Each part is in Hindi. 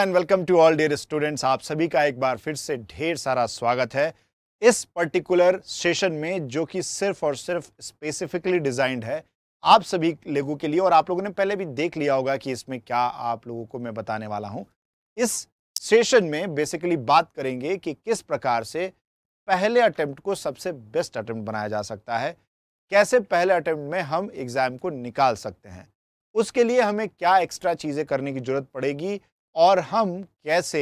And welcome to all dear students आप सभी का एक बार फिर से ढेर सारा स्वागत है इस पर्टिकुलर सेशन में जो कि सिर्फ और सिर्फ स्पेसिफिकली डिजाइंड है आप सभी लोगों के लिए और आप लोगों ने पहले भी देख लिया होगा कि इसमें क्या आप लोगों को मैं बताने वाला हूं इस सेशन में बेसिकली बात करेंगे कि किस प्रकार से पहले अटेम्प्ट को सबसे बेस्ट अटेम्प्ट बनाया जा सकता है कैसे पहले अटेम्प्ट में हम एग्ज़ाम को निकाल सकते हैं उसके लिए हमें क्या एक्स्ट्रा चीज़ें करने की ज़रूरत पड़ेगी और हम कैसे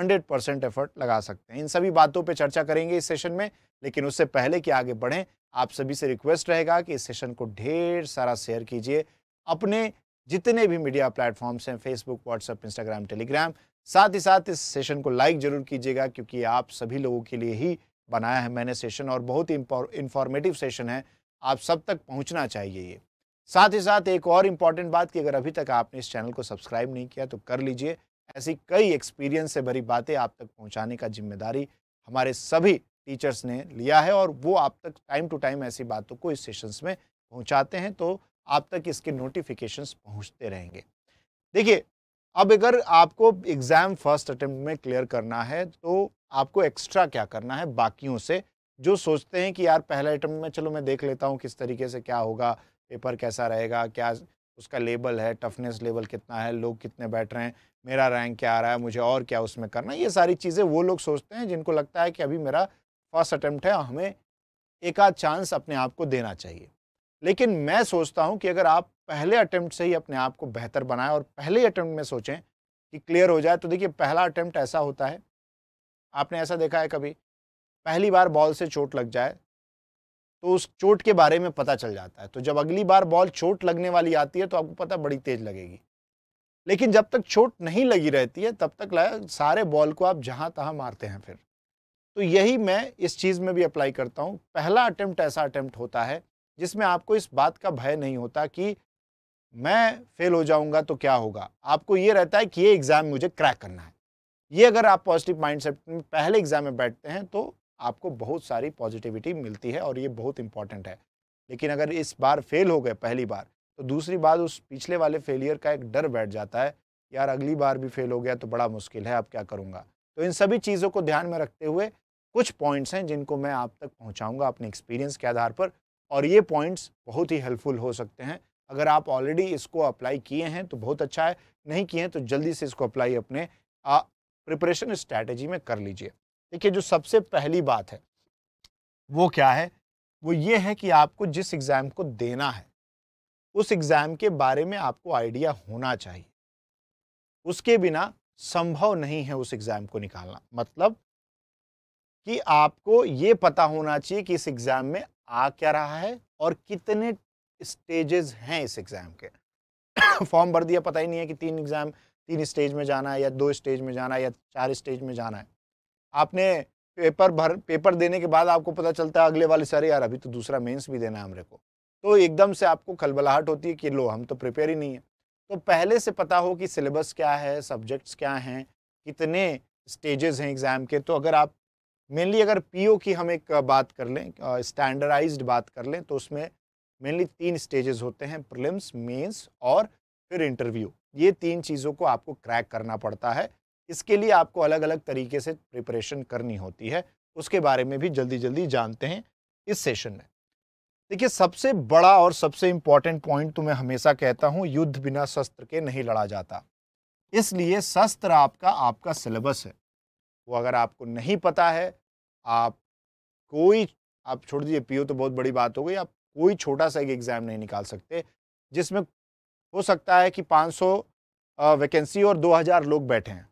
100 परसेंट एफर्ट लगा सकते हैं इन सभी बातों पे चर्चा करेंगे इस सेशन में लेकिन उससे पहले कि आगे बढ़ें आप सभी से रिक्वेस्ट रहेगा कि इस सेशन को ढेर सारा शेयर कीजिए अपने जितने भी मीडिया प्लेटफॉर्म्स हैं फेसबुक व्हाट्सएप इंस्टाग्राम टेलीग्राम साथ ही साथ इस सेशन को लाइक जरूर कीजिएगा क्योंकि आप सभी लोगों के लिए ही बनाया है मैंने सेशन और बहुत ही इंफॉर्मेटिव सेशन है आप सब तक पहुंचना चाहिए ये साथ ही साथ एक और इम्पॉर्टेंट बात कि अगर अभी तक आपने इस चैनल को सब्सक्राइब नहीं किया तो कर लीजिए ऐसी कई एक्सपीरियंस से भरी बातें आप तक पहुंचाने का जिम्मेदारी हमारे सभी टीचर्स ने लिया है और वो आप तक टाइम टू टाइम ऐसी बातों को इस सेशंस में पहुंचाते हैं तो आप तक इसके नोटिफिकेशंस पहुंचते रहेंगे देखिए अब अगर आपको एग्ज़ाम फर्स्ट अटेम्प्ट में क्लियर करना है तो आपको एक्स्ट्रा क्या करना है बाकियों से जो सोचते हैं कि यार पहले अटेम्प्ट में चलो मैं देख लेता हूँ किस तरीके से क्या होगा पेपर कैसा रहेगा क्या उसका लेबल है टफनेस लेवल कितना है लोग कितने बैठ रहे हैं मेरा रैंक क्या आ रहा है मुझे और क्या उसमें करना ये सारी चीज़ें वो लोग सोचते हैं जिनको लगता है कि अभी मेरा फर्स्ट अटैम्प्ट है हमें एक आध चांस अपने आप को देना चाहिए लेकिन मैं सोचता हूँ कि अगर आप पहले अटैम्प्ट से ही अपने आप को बेहतर बनाएं और पहले अटैम्प्ट में सोचें कि क्लियर हो जाए तो देखिए पहला अटैम्प्ट ऐसा होता है आपने ऐसा देखा है कभी पहली बार बॉल से चोट लग जाए तो उस चोट के बारे में पता चल जाता है तो जब अगली बार बॉल चोट लगने वाली आती है तो आपको पता बड़ी तेज लगेगी लेकिन जब तक चोट नहीं लगी रहती है तब तक सारे बॉल को आप जहाँ तहाँ मारते हैं फिर तो यही मैं इस चीज़ में भी अप्लाई करता हूँ पहला अटैम्प्ट ऐसा अटैम्प्ट होता है जिसमें आपको इस बात का भय नहीं होता कि मैं फेल हो जाऊंगा तो क्या होगा आपको ये रहता है कि ये एग्ज़ाम मुझे क्रैक करना है ये अगर आप पॉजिटिव माइंडसेट में पहले एग्ज़ाम में बैठते हैं तो आपको बहुत सारी पॉजिटिविटी मिलती है और ये बहुत इंपॉर्टेंट है लेकिन अगर इस बार फेल हो गए पहली बार तो दूसरी बार उस पिछले वाले फेलियर का एक डर बैठ जाता है यार अगली बार भी फेल हो गया तो बड़ा मुश्किल है अब क्या करूँगा तो इन सभी चीज़ों को ध्यान में रखते हुए कुछ पॉइंट्स हैं जिनको मैं आप तक पहुँचाऊँगा अपने एक्सपीरियंस के आधार पर और ये पॉइंट्स बहुत ही हेल्पफुल हो सकते हैं अगर आप ऑलरेडी इसको अप्लाई किए हैं तो बहुत अच्छा है नहीं किए हैं तो जल्दी से इसको अप्लाई अपने प्रिपरेशन स्ट्रैटेजी में कर लीजिए देखिए जो सबसे पहली बात है वो क्या है वो ये है कि आपको जिस एग्ज़ाम को देना है उस एग्ज़ाम के बारे में आपको आइडिया होना चाहिए उसके बिना संभव नहीं है उस एग्ज़ाम को निकालना मतलब कि आपको ये पता होना चाहिए कि इस एग्ज़ाम में आ क्या रहा है और कितने स्टेजेस हैं इस एग्ज़ाम के फॉर्म भर दिया पता ही नहीं है कि तीन एग्ज़ाम तीन स्टेज में जाना है या दो स्टेज में जाना है या चार स्टेज में जाना है आपने पेपर भर पेपर देने के बाद आपको पता चलता है अगले वाले सर यार अभी तो दूसरा मेंस भी देना है हमरे को तो एकदम से आपको खलबलाहट होती है कि लो हम तो प्रिपेयर ही नहीं है तो पहले से पता हो कि सिलेबस क्या है सब्जेक्ट्स क्या हैं कितने स्टेजेस हैं एग्ज़ाम के तो अगर आप मेनली अगर पीओ की हम एक बात कर लें स्टैंडर्डाइज बात कर लें तो उसमें मेनली तीन स्टेजेस होते हैं प्रिलिम्स मेन्स और फिर इंटरव्यू ये तीन चीज़ों को आपको क्रैक करना पड़ता है इसके लिए आपको अलग अलग तरीके से प्रिपरेशन करनी होती है उसके बारे में भी जल्दी जल्दी जानते हैं इस सेशन में देखिए सबसे बड़ा और सबसे इम्पॉर्टेंट पॉइंट तो मैं हमेशा कहता हूँ युद्ध बिना शस्त्र के नहीं लड़ा जाता इसलिए शस्त्र आपका आपका सिलेबस है वो अगर आपको नहीं पता है आप कोई आप छोड़ दीजिए पीओ तो बहुत बड़ी बात हो गई आप कोई छोटा सा एक एग्ज़ाम नहीं निकाल सकते जिसमें हो सकता है कि 500 वैकेंसी और 2000 लोग बैठे हैं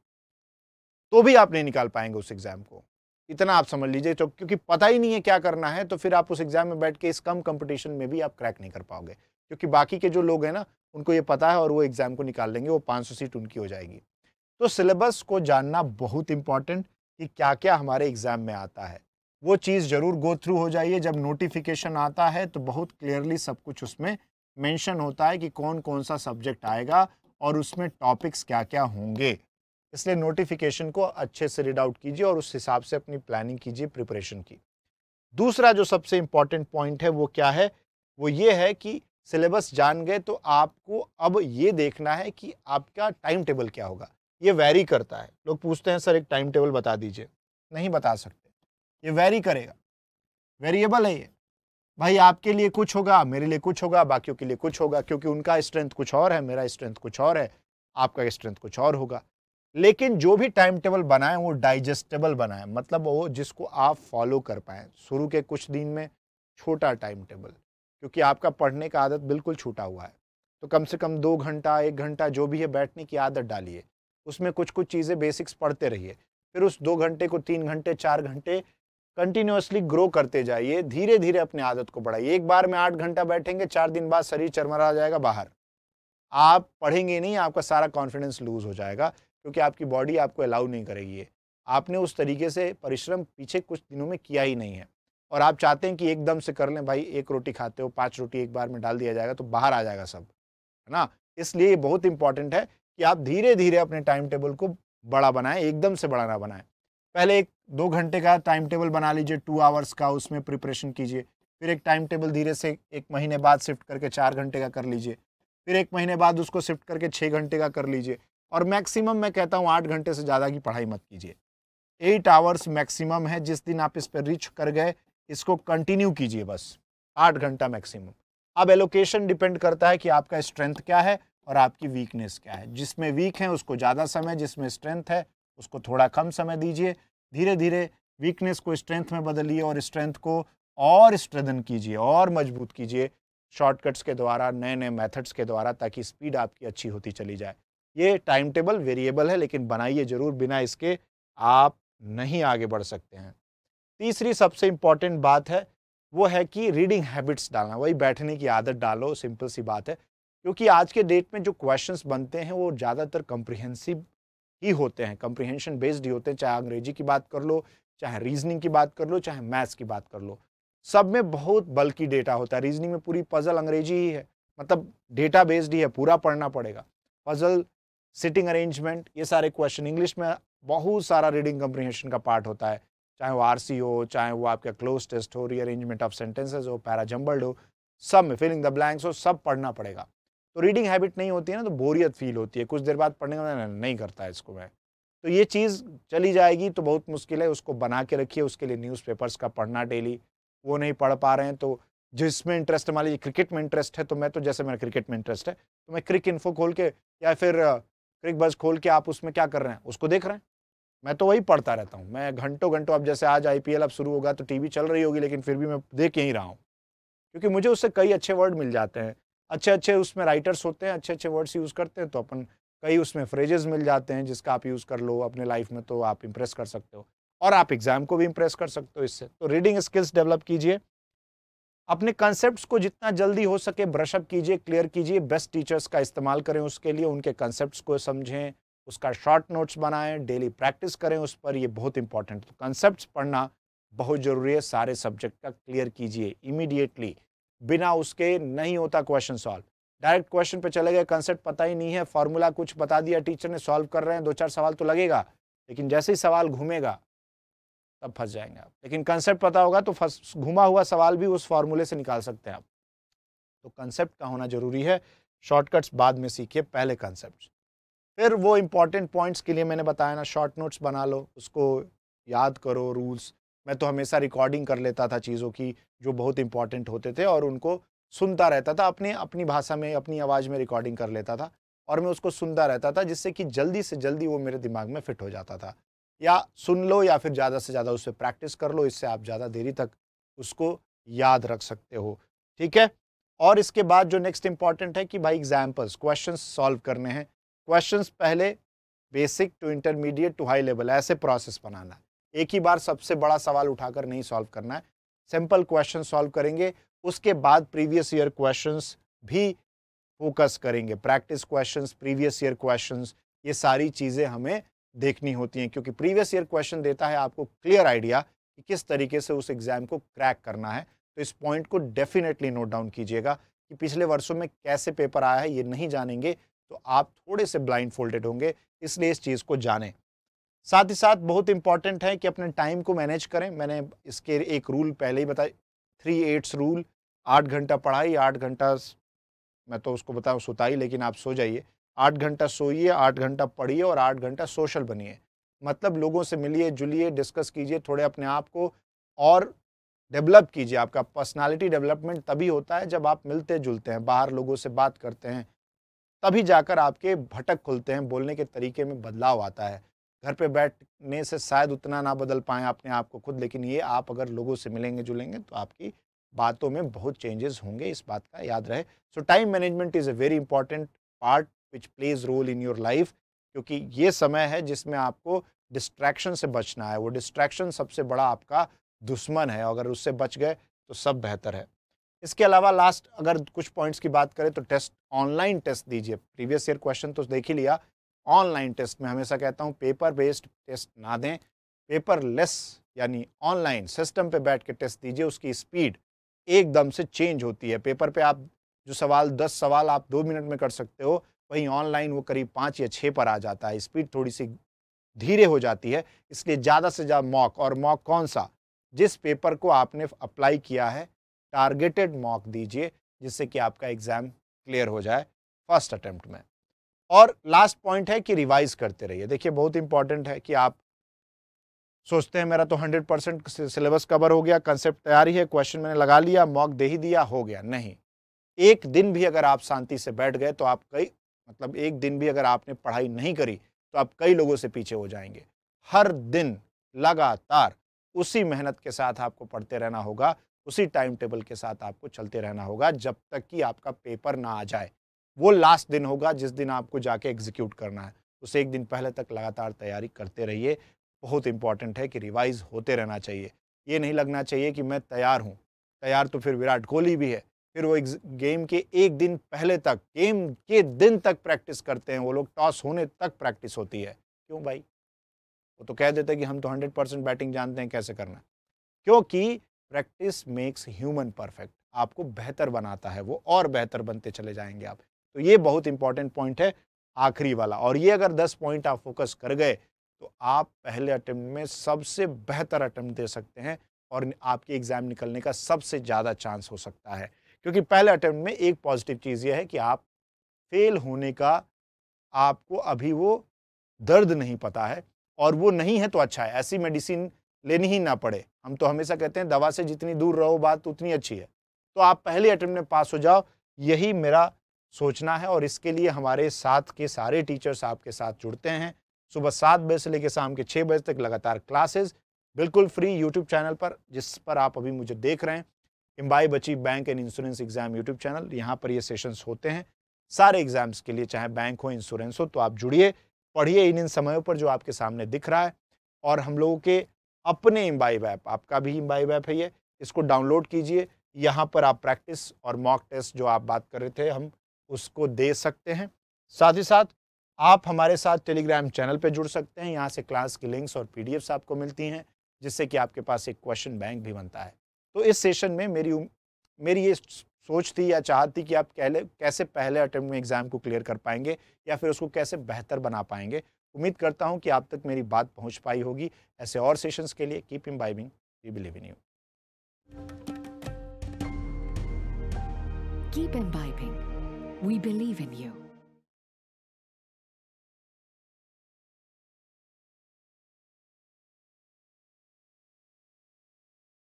तो भी आप नहीं निकाल पाएंगे उस एग्ज़ाम को इतना आप समझ लीजिए तो क्योंकि पता ही नहीं है क्या करना है तो फिर आप उस एग्ज़ाम में बैठ के इस कम कंपटीशन में भी आप क्रैक नहीं कर पाओगे क्योंकि बाकी के जो लोग हैं ना उनको ये पता है और वो एग्ज़ाम को निकाल लेंगे वो 500 सीट उनकी हो जाएगी तो सिलेबस को जानना बहुत इंपॉर्टेंट कि क्या क्या हमारे एग्ज़ाम में आता है वो चीज़ ज़रूर गो थ्रू हो जाइए जब नोटिफिकेशन आता है तो बहुत क्लियरली सब कुछ उसमें मेंशन होता है कि कौन कौन सा सब्जेक्ट आएगा और उसमें टॉपिक्स क्या क्या होंगे इसलिए नोटिफिकेशन को अच्छे से रीड आउट कीजिए और उस हिसाब से अपनी प्लानिंग कीजिए प्रिपरेशन की दूसरा जो सबसे इम्पॉर्टेंट पॉइंट है वो क्या है वो ये है कि सिलेबस जान गए तो आपको अब ये देखना है कि आपका टाइम टेबल क्या होगा ये वेरी करता है लोग पूछते हैं सर एक टाइम टेबल बता दीजिए नहीं बता सकते ये वेरी करेगा वेरिएबल है ये भाई आपके लिए कुछ होगा मेरे लिए कुछ होगा बाकियों के लिए कुछ होगा क्योंकि उनका स्ट्रेंथ कुछ और है मेरा स्ट्रेंथ कुछ और है आपका स्ट्रेंथ कुछ और होगा लेकिन जो भी टाइम टेबल बनाए वो डाइजेस्टेबल बनाए मतलब वो जिसको आप फॉलो कर पाए शुरू के कुछ दिन में छोटा टाइम टेबल क्योंकि आपका पढ़ने का आदत बिल्कुल छूटा हुआ है तो कम से कम दो घंटा एक घंटा जो भी है बैठने की आदत डालिए उसमें कुछ कुछ चीज़ें बेसिक्स पढ़ते रहिए फिर उस दो घंटे को तीन घंटे चार घंटे कंटिन्यूसली ग्रो करते जाइए धीरे धीरे अपनी आदत को बढ़ाइए एक बार में आठ घंटा बैठेंगे चार दिन बाद शरीर चरमरा जाएगा बाहर आप पढ़ेंगे नहीं आपका सारा कॉन्फिडेंस लूज हो जाएगा क्योंकि आपकी बॉडी आपको अलाउ नहीं करेगी ये आपने उस तरीके से परिश्रम पीछे कुछ दिनों में किया ही नहीं है और आप चाहते हैं कि एकदम से कर लें भाई एक रोटी खाते हो पाँच रोटी एक बार में डाल दिया जाएगा तो बाहर आ जाएगा सब है ना इसलिए ये बहुत इंपॉर्टेंट है कि आप धीरे धीरे अपने टाइम टेबल को बड़ा बनाएं एकदम से बड़ा ना बनाएं पहले एक दो घंटे का टाइम टेबल बना लीजिए टू आवर्स का उसमें प्रिपरेशन कीजिए फिर एक टाइम टेबल धीरे से एक महीने बाद शिफ्ट करके चार घंटे का कर लीजिए फिर एक महीने बाद उसको शिफ्ट करके छः घंटे का कर लीजिए और मैक्सिमम मैं कहता हूँ आठ घंटे से ज़्यादा की पढ़ाई मत कीजिए एट आवर्स मैक्सिमम है जिस दिन आप इस पर रिच कर गए इसको कंटिन्यू कीजिए बस आठ घंटा मैक्सिमम अब एलोकेशन डिपेंड करता है कि आपका स्ट्रेंथ क्या है और आपकी वीकनेस क्या है जिसमें वीक है उसको ज़्यादा समय जिसमें स्ट्रेंथ है उसको थोड़ा कम समय दीजिए धीरे धीरे वीकनेस को स्ट्रेंथ में बदलिए और स्ट्रेंथ को और स्ट्रेंथन कीजिए और मजबूत कीजिए शॉर्टकट्स के द्वारा नए नए मेथड्स के द्वारा ताकि स्पीड आपकी अच्छी होती चली जाए ये टाइम टेबल वेरिएबल है लेकिन बनाइए जरूर बिना इसके आप नहीं आगे बढ़ सकते हैं तीसरी सबसे इम्पॉर्टेंट बात है वो है कि रीडिंग हैबिट्स डालना वही बैठने की आदत डालो सिंपल सी बात है क्योंकि आज के डेट में जो क्वेश्चंस बनते हैं वो ज़्यादातर कम्प्रिहेंसिव ही होते हैं कंप्रिहेंशन बेस्ड ही होते हैं चाहे अंग्रेजी की बात कर लो चाहे रीजनिंग की बात कर लो चाहे मैथ्स की बात कर लो सब में बहुत बल्कि डेटा होता है रीजनिंग में पूरी पजल अंग्रेजी ही है मतलब डेटा बेस्ड ही है पूरा पढ़ना पड़ेगा पजल सिटिंग अरेंजमेंट ये सारे क्वेश्चन इंग्लिश में बहुत सारा रीडिंग कम्प्रीहेंशन का पार्ट होता है चाहे वो आर हो चाहे वो आपका क्लोज टेस्ट हो रीअरेंजमेंट ऑफ सेंटेंसेज हो पैराजम्बल्ड हो सब में फिलिंग द ब्लैंक्स हो सब पढ़ना पड़ेगा तो रीडिंग हैबिट नहीं होती है ना तो बोरियत फील होती है कुछ देर बाद पढ़ने का नहीं करता है इसको मैं तो ये चीज़ चली जाएगी तो बहुत मुश्किल है उसको बना के रखिए उसके लिए न्यूज़पेपर्स का पढ़ना डेली वो नहीं पढ़ पा रहे हैं तो जिसमें इंटरेस्ट मान लीजिए क्रिकेट में इंटरेस्ट है तो मैं तो जैसे मेरा क्रिकेट में इंटरेस्ट है तो मैं क्रिक इन्फो खोल के या फिर क्रिक बस खोल के आप उसमें क्या कर रहे हैं उसको देख रहे हैं मैं तो वही पढ़ता रहता हूँ मैं घंटों घंटों अब जैसे आज आई अब शुरू होगा तो टी चल रही होगी लेकिन फिर भी मैं देख यहीं रहा हूँ क्योंकि मुझे उससे कई अच्छे वर्ड मिल जाते हैं अच्छे अच्छे उसमें राइटर्स होते हैं अच्छे अच्छे वर्ड्स यूज़ करते हैं तो अपन कई उसमें फ्रेजेस मिल जाते हैं जिसका आप यूज़ कर लो अपने लाइफ में तो आप इम्प्रेस कर सकते हो और आप एग्ज़ाम को भी इम्प्रेस कर सकते हो इससे तो रीडिंग स्किल्स डेवलप कीजिए अपने कॉन्सेप्ट्स को जितना जल्दी हो सके ब्रशअप कीजिए क्लियर कीजिए बेस्ट टीचर्स का इस्तेमाल करें उसके लिए उनके कॉन्सेप्ट्स को समझें उसका शॉर्ट नोट्स बनाएं डेली प्रैक्टिस करें उस पर ये बहुत इंपॉर्टेंट कॉन्सेप्ट्स तो पढ़ना बहुत ज़रूरी है सारे सब्जेक्ट का क्लियर कीजिए इमीडिएटली बिना उसके नहीं होता क्वेश्चन सॉल्व डायरेक्ट क्वेश्चन पे चले गए कंसेप्ट पता ही नहीं है फॉर्मूला कुछ बता दिया टीचर ने सॉल्व कर रहे हैं दो चार सवाल तो लगेगा लेकिन जैसे ही सवाल घूमेगा तब फंस जाएंगे आप लेकिन कंसेप्ट पता होगा तो फंस घुमा हुआ सवाल भी उस फार्मूले से निकाल सकते हैं आप तो कंसेप्ट का होना जरूरी है शॉर्टकट्स बाद में सीखिए पहले कंसेप्ट फिर वो इम्पॉर्टेंट पॉइंट्स के लिए मैंने बताया ना शॉर्ट नोट्स बना लो उसको याद करो रूल्स मैं तो हमेशा रिकॉर्डिंग कर लेता था चीज़ों की जो बहुत इंपॉर्टेंट होते थे और उनको सुनता रहता था अपने अपनी भाषा में अपनी आवाज़ में रिकॉर्डिंग कर लेता था और मैं उसको सुनता रहता था जिससे कि जल्दी से जल्दी वो मेरे दिमाग में फिट हो जाता था या सुन लो या फिर ज़्यादा से ज़्यादा उस पर प्रैक्टिस कर लो इससे आप ज़्यादा देरी तक उसको याद रख सकते हो ठीक है और इसके बाद जो नेक्स्ट इंपॉर्टेंट है कि भाई एग्जाम्पल्स क्वेश्चन सॉल्व करने हैं क्वेश्चन पहले basic to intermediate to high level ऐसे प्रोसेस बनाना है एक ही बार सबसे बड़ा सवाल उठाकर नहीं सॉल्व करना है सिंपल क्वेश्चन सॉल्व करेंगे उसके बाद प्रीवियस ईयर क्वेश्चंस भी फोकस करेंगे practice questions previous year questions ये सारी चीज़ें हमें देखनी होती हैं क्योंकि प्रीवियस ईयर क्वेश्चन देता है आपको क्लियर आइडिया कि किस तरीके से उस एग्ज़ाम को क्रैक करना है तो इस पॉइंट को डेफिनेटली नोट डाउन कीजिएगा कि पिछले वर्षों में कैसे पेपर आया है ये नहीं जानेंगे तो आप थोड़े से ब्लाइंड फोल्डेड होंगे इसलिए इस चीज़ को जाने साथ ही साथ बहुत इंपॉर्टेंट है कि अपने टाइम को मैनेज करें मैंने इसके एक रूल पहले ही बताया थ्री एट्स रूल आठ घंटा पढ़ाई आठ घंटा मैं तो उसको बताऊँ सोताई लेकिन आप सो जाइए आठ घंटा सोइए आठ घंटा पढ़िए और आठ घंटा सोशल बनिए मतलब लोगों से मिलिए जुलिए डिस्कस कीजिए थोड़े अपने आप को और डेवलप कीजिए आपका पर्सनालिटी डेवलपमेंट तभी होता है जब आप मिलते जुलते हैं बाहर लोगों से बात करते हैं तभी जाकर आपके भटक खुलते हैं बोलने के तरीके में बदलाव आता है घर पे बैठने से शायद उतना ना बदल पाएँ अपने आप को खुद लेकिन ये आप अगर लोगों से मिलेंगे जुलेंगे तो आपकी बातों में बहुत चेंजेस होंगे इस बात का याद रहे so time management is a very important part which plays role in your life क्योंकि ये समय है जिसमें आपको डिस्ट्रैक्शन से बचना है वो डिस्ट्रैक्शन सबसे बड़ा आपका दुश्मन है अगर उससे बच गए तो सब बेहतर है इसके अलावा लास्ट अगर कुछ पॉइंट्स की बात करें तो टेस्ट ऑनलाइन टेस्ट दीजिए प्रीवियस ईयर क्वेश्चन तो देख ही लिया ऑनलाइन टेस्ट में हमेशा कहता हूँ पेपर बेस्ड टेस्ट ना दें पेपर लेस यानी ऑनलाइन सिस्टम पे बैठ के टेस्ट दीजिए उसकी स्पीड एकदम से चेंज होती है पेपर पे आप जो सवाल दस सवाल आप दो मिनट में कर सकते हो वहीं ऑनलाइन वो करीब पाँच या छः पर आ जाता है स्पीड थोड़ी सी धीरे हो जाती है इसलिए ज़्यादा से ज़्यादा मॉक और मॉक कौन सा जिस पेपर को आपने अप्लाई किया है टारगेटेड मॉक दीजिए जिससे कि आपका एग्ज़ाम क्लियर हो जाए फर्स्ट अटैम्प्ट में और लास्ट पॉइंट है कि रिवाइज करते रहिए देखिए बहुत इंपॉर्टेंट है कि आप सोचते हैं मेरा तो 100 परसेंट सिलेबस कवर हो गया कंसेप्ट तैयारी है क्वेश्चन मैंने लगा लिया मॉक दे ही दिया हो गया नहीं एक दिन भी अगर आप शांति से बैठ गए तो आप कई मतलब एक दिन भी अगर आपने पढ़ाई नहीं करी तो आप कई लोगों से पीछे हो जाएंगे हर दिन लगातार उसी मेहनत के साथ आपको पढ़ते रहना होगा उसी टाइम टेबल के साथ आपको चलते रहना होगा जब तक कि आपका पेपर ना आ जाए वो लास्ट दिन होगा जिस दिन आपको जाके एग्जीक्यूट करना है उसे एक दिन पहले तक लगातार तैयारी करते रहिए बहुत इंपॉर्टेंट है कि रिवाइज होते रहना चाहिए ये नहीं लगना चाहिए कि मैं तैयार हूँ तैयार तो फिर विराट कोहली भी है फिर वो गेम के एक दिन पहले तक गेम के दिन तक प्रैक्टिस करते हैं वो लोग टॉस होने तक प्रैक्टिस होती है क्यों भाई वो तो कह देते हैं कि हम तो हंड्रेड परसेंट बैटिंग जानते हैं कैसे करना क्योंकि प्रैक्टिस मेक्स ह्यूमन परफेक्ट आपको बेहतर बनाता है वो और बेहतर बनते चले जाएंगे आप तो ये बहुत इंपॉर्टेंट पॉइंट है आखिरी वाला और ये अगर दस पॉइंट आप फोकस कर गए तो आप पहले अटेम्प्ट में सबसे बेहतर अटेम्प्ट दे सकते हैं और आपके एग्ज़ाम निकलने का सबसे ज़्यादा चांस हो सकता है क्योंकि पहले अटैम्प्ट में एक पॉजिटिव चीज़ यह है कि आप फेल होने का आपको अभी वो दर्द नहीं पता है और वो नहीं है तो अच्छा है ऐसी मेडिसिन लेनी ही ना पड़े हम तो हमेशा कहते हैं दवा से जितनी दूर रहो बात उतनी अच्छी है तो आप पहले अटैम्प्ट में पास हो जाओ यही मेरा सोचना है और इसके लिए हमारे साथ के सारे टीचर्स आपके साथ जुड़ते हैं सुबह सात बजे से लेकर शाम के छः बजे तक लगातार क्लासेस बिल्कुल फ्री यूट्यूब चैनल पर जिस पर आप अभी मुझे देख रहे हैं इम्बाई बची bank and insurance exam YouTube channel यहाँ पर ये सेशंस होते हैं सारे एग्जाम्स के लिए चाहे बैंक हो इंश्योरेंस हो तो आप जुड़िए पढ़िए इन इन समयों पर जो आपके सामने दिख रहा है और हम लोगों के अपने इम्बाई वैप आपका भी इम्बाई वैप है ये इसको डाउनलोड कीजिए यहाँ पर आप प्रैक्टिस और मॉक टेस्ट जो आप बात कर रहे थे हम उसको दे सकते हैं साथ ही साथ आप हमारे साथ टेलीग्राम चैनल पर जुड़ सकते हैं यहाँ से क्लास की लिंक्स और पी आपको मिलती हैं जिससे कि आपके पास एक क्वेश्चन बैंक भी बनता है तो इस सेशन में मेरी मेरी ये सोच थी या चाहत थी कि आप कहले कैसे पहले अटैम्प्ट में एग्ज़ाम को क्लियर कर पाएंगे या फिर उसको कैसे बेहतर बना पाएंगे उम्मीद करता हूँ कि आप तक मेरी बात पहुँच पाई होगी ऐसे और सेशंस के लिए keep imbibing we believe in you Keep imbibing. We believe in you.